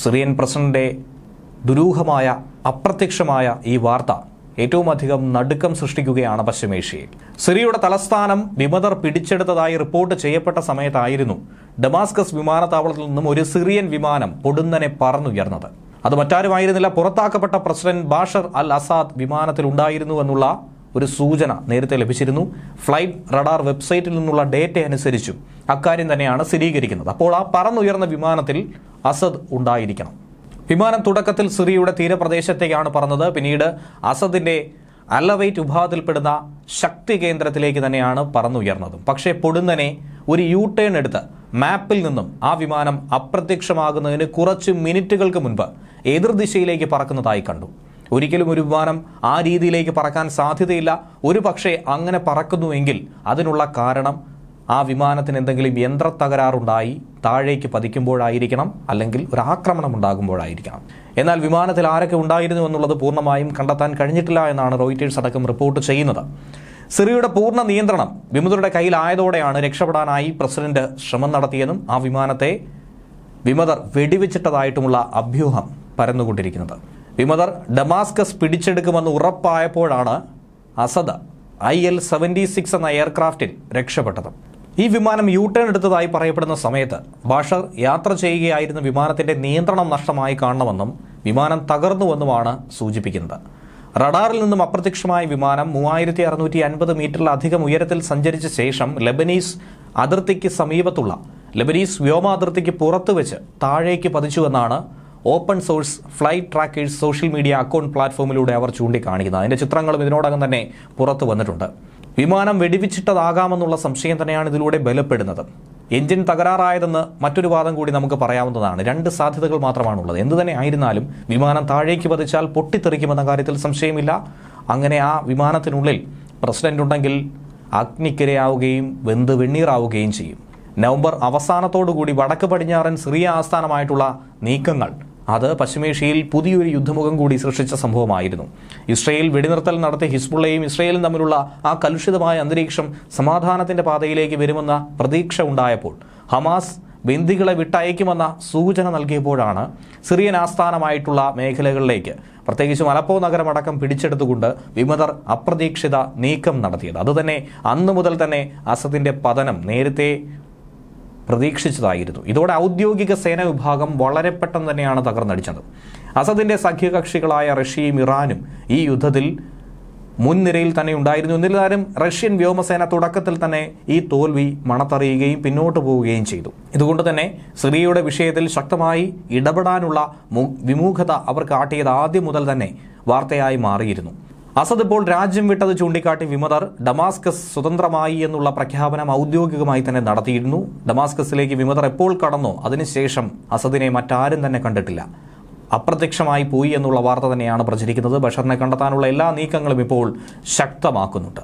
Syrian പ്രസിഡന്റിന്റെ ദുരൂഹമായ അപ്രത്യക്ഷമായ ഈ വാർത്ത ഏറ്റവും അധികം നടുക്കം സൃഷ്ടിക്കുകയാണ് പശ്ചിമേഷ്യയിൽ സിറിയയുടെ തലസ്ഥാനം വിമതർ പിടിച്ചെടുത്തതായി റിപ്പോർട്ട് ചെയ്യപ്പെട്ട സമയത്തായിരുന്നു ഡമാസ്കസ് വിമാനത്താവളത്തിൽ നിന്നും ഒരു സിറിയൻ വിമാനം പൊടുന്നനെ പറന്നുയർന്നത് അത് മറ്റാരുമായിരുന്നില്ല പുറത്താക്കപ്പെട്ട പ്രസിഡന്റ് ബാഷർ അൽ അസാദ് വിമാനത്തിൽ ഉണ്ടായിരുന്നു എന്നുള്ള ഒരു സൂചന നേരത്തെ ലഭിച്ചിരുന്നു ഫ്ലൈറ്റ് റഡാർ വെബ്സൈറ്റിൽ നിന്നുള്ള ഡേറ്റ അനുസരിച്ചും അക്കാര്യം തന്നെയാണ് സ്ഥിരീകരിക്കുന്നത് അപ്പോൾ ആ പറന്നുയർന്ന വിമാനത്തിൽ അസദ് ഉണ്ടായിരിക്കണം വിമാനം തുടക്കത്തിൽ സിറിയയുടെ തീരപ്രദേശത്തേക്കാണ് പറന്നത് പിന്നീട് അസദിൻ്റെ അലവൈറ്റ് വിഭാഗത്തിൽപ്പെടുന്ന ശക്തി കേന്ദ്രത്തിലേക്ക് തന്നെയാണ് പറന്നുയർന്നതും പക്ഷേ പൊടുന്നനെ ഒരു യു ടേൺ എടുത്ത് മാപ്പിൽ നിന്നും ആ വിമാനം അപ്രത്യക്ഷമാകുന്നതിന് കുറച്ച് മിനിറ്റുകൾക്ക് മുൻപ് എതിർദിശയിലേക്ക് പറക്കുന്നതായി കണ്ടു ഒരിക്കലും ഒരു വിമാനം ആ രീതിയിലേക്ക് പറക്കാൻ സാധ്യതയില്ല ഒരു പക്ഷേ അങ്ങനെ പറക്കുന്നുവെങ്കിൽ അതിനുള്ള കാരണം ആ വിമാനത്തിന് എന്തെങ്കിലും യന്ത്ര തകരാറുണ്ടായി താഴേക്ക് പതിക്കുമ്പോഴായിരിക്കണം അല്ലെങ്കിൽ ഒരു ആക്രമണം ഉണ്ടാകുമ്പോഴായിരിക്കണം എന്നാൽ വിമാനത്തിൽ ആരൊക്കെ ഉണ്ടായിരുന്നു എന്നുള്ളത് പൂർണ്ണമായും കണ്ടെത്താൻ കഴിഞ്ഞിട്ടില്ല എന്നാണ് റോയിറ്റേഴ്സ് അടക്കം റിപ്പോർട്ട് ചെയ്യുന്നത് സിറിയയുടെ പൂർണ്ണ നിയന്ത്രണം വിമതരുടെ കയ്യിലായതോടെയാണ് രക്ഷപ്പെടാനായി പ്രസിഡന്റ് ശ്രമം നടത്തിയതും ആ വിമാനത്തെ വിമതർ വെടിവെച്ചിട്ടതായിട്ടുമുള്ള അഭ്യൂഹം പരന്നുകൊണ്ടിരിക്കുന്നത് വിമതർ ഡമാസ്കസ് പിടിച്ചെടുക്കുമെന്ന് ഉറപ്പായപ്പോഴാണ് Assad I L seventy six എന്ന എയർക്രാഫ്റ്റിൽ രക്ഷപ്പെട്ടത് ഈ വിമാനം യു ടേൺ എടുത്തതായി പറയപ്പെടുന്ന സമയത്ത് ബാഷർ യാത്ര ചെയ്യുകയായിരുന്ന വിമാനത്തിന്റെ നിയന്ത്രണം നഷ്ടമായി കാണണമെന്നും വിമാനം തകർന്നുവെന്നുമാണ് സൂചിപ്പിക്കുന്നത് റഡാറിൽ നിന്നും അപ്രത്യക്ഷമായ വിമാനം മൂവായിരത്തി അറുന്നൂറ്റി അൻപത് മീറ്ററിലധികം ഉയരത്തിൽ സഞ്ചരിച്ച ശേഷം ലബനീസ് അതിർത്തിക്ക് സമീപത്തുള്ള ലബനീസ് വ്യോമ അതിർത്തിക്ക് പുറത്തു വെച്ച് താഴേക്ക് പതിച്ചുവെന്നാണ് open source flight trackers social media account പ്ലാറ്റ്ഫോമിലൂടെ അവർ ചൂണ്ടിക്കാണിക്കുന്നത് അതിന്റെ ചിത്രങ്ങളും ഇതിനോടകം തന്നെ പുറത്തു വന്നിട്ടുണ്ട് വിമാനം വെടിവിച്ചിട്ടതാകാമെന്നുള്ള സംശയം തന്നെയാണ് ഇതിലൂടെ ബലപ്പെടുന്നത് എഞ്ചിൻ തകരാറായതെന്ന് മറ്റൊരു വാദം കൂടി നമുക്ക് പറയാവുന്നതാണ് രണ്ട് സാധ്യതകൾ മാത്രമാണുള്ളത് എന്ത് തന്നെ ആയിരുന്നാലും വിമാനം താഴേക്ക് പതിച്ചാൽ പൊട്ടിത്തെറിക്കുമെന്ന കാര്യത്തിൽ സംശയമില്ല അങ്ങനെ ആ വിമാനത്തിനുള്ളിൽ പ്രസിഡന്റ് ഉണ്ടെങ്കിൽ അഗ്നിക്കിരയാവുകയും വെന്ത് വെണ്ണീറാവുകയും ചെയ്യും നവംബർ അവസാനത്തോടുകൂടി വടക്ക് പടിഞ്ഞാറൻ സിറിയ ആസ്ഥാനമായിട്ടുള്ള നീക്കങ്ങൾ അത് പശ്ചിമേഷ്യയിൽ പുതിയൊരു യുദ്ധമുഖം കൂടി സൃഷ്ടിച്ച സംഭവമായിരുന്നു ഇസ്രയേൽ വെടിനിർത്തൽ നടത്തിയ ഹിസ്ബുള്ളയും ഇസ്രയേലും തമ്മിലുള്ള ആ കലുഷിതമായ അന്തരീക്ഷം സമാധാനത്തിന്റെ പാതയിലേക്ക് വരുമെന്ന പ്രതീക്ഷ ഉണ്ടായപ്പോൾ ഹമാസ് ബന്ദികളെ വിട്ടയക്കുമെന്ന സൂചന നൽകിയപ്പോഴാണ് സിറിയൻ ആസ്ഥാനമായിട്ടുള്ള മേഖലകളിലേക്ക് പ്രത്യേകിച്ച് മലപ്പോ നഗരമടക്കം പിടിച്ചെടുത്തുകൊണ്ട് വിമതർ അപ്രതീക്ഷിത നീക്കം നടത്തിയത് അതുതന്നെ അന്നു മുതൽ തന്നെ അസദിന്റെ പതനം നേരത്തെ പ്രതീക്ഷിച്ചതായിരുന്നു ഇതോടെ ഔദ്യോഗിക സേന വിഭാഗം വളരെ പെട്ടെന്ന് തന്നെയാണ് തകർന്നടിച്ചത് അസദിന്റെ സഖ്യകക്ഷികളായ റഷ്യയും ഇറാനും ഈ യുദ്ധത്തിൽ മുൻനിരയിൽ തന്നെ ഉണ്ടായിരുന്നു എന്നിരുന്നാലും റഷ്യൻ വ്യോമസേന തുടക്കത്തിൽ തന്നെ ഈ തോൽവി മണത്തറിയുകയും പിന്നോട്ട് പോവുകയും ചെയ്തു ഇതുകൊണ്ട് തന്നെ സിറിയയുടെ വിഷയത്തിൽ ശക്തമായി ഇടപെടാനുള്ള വിമുഖത അവർ കാട്ടിയത് ആദ്യം മുതൽ തന്നെ വാർത്തയായി മാറിയിരുന്നു അസദ് ഇപ്പോൾ രാജ്യം വിട്ടത് ചൂണ്ടിക്കാട്ടി വിമതർ ഡമാസ്കസ് സ്വതന്ത്രമായി എന്നുള്ള പ്രഖ്യാപനം ഔദ്യോഗികമായി തന്നെ നടത്തിയിരുന്നു ഡമാസ്കസിലേക്ക് വിമതർ എപ്പോൾ കടന്നോ അതിനുശേഷം അസദിനെ മറ്റാരും തന്നെ കണ്ടിട്ടില്ല അപ്രത്യക്ഷമായി പോയി എന്നുള്ള വാർത്ത തന്നെയാണ് പ്രചരിക്കുന്നത് ബഷറിനെ കണ്ടെത്താനുള്ള എല്ലാ നീക്കങ്ങളും ഇപ്പോൾ ശക്തമാക്കുന്നുണ്ട്